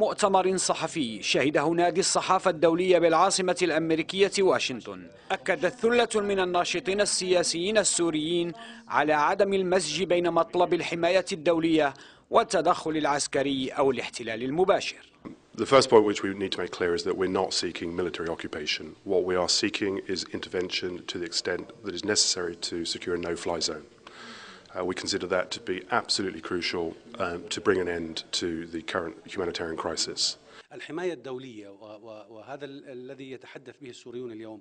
مؤتمر صحفي شهده نادي الصحافة الدولية بالعاصمة الأمريكية واشنطن أكدت ثلة من الناشطين السياسيين السوريين على عدم المزج بين مطلب الحماية الدولية والتدخل العسكري أو الاحتلال المباشر The first point which we need to make clear is that we're not seeking military occupation. What we are seeking is intervention to the extent that is necessary to secure a no-fly zone. Uh, we consider that to be absolutely crucial um, to bring an end to the current humanitarian crisis. الحماية الدولية وهذا الذي يتحدث به السوريون اليوم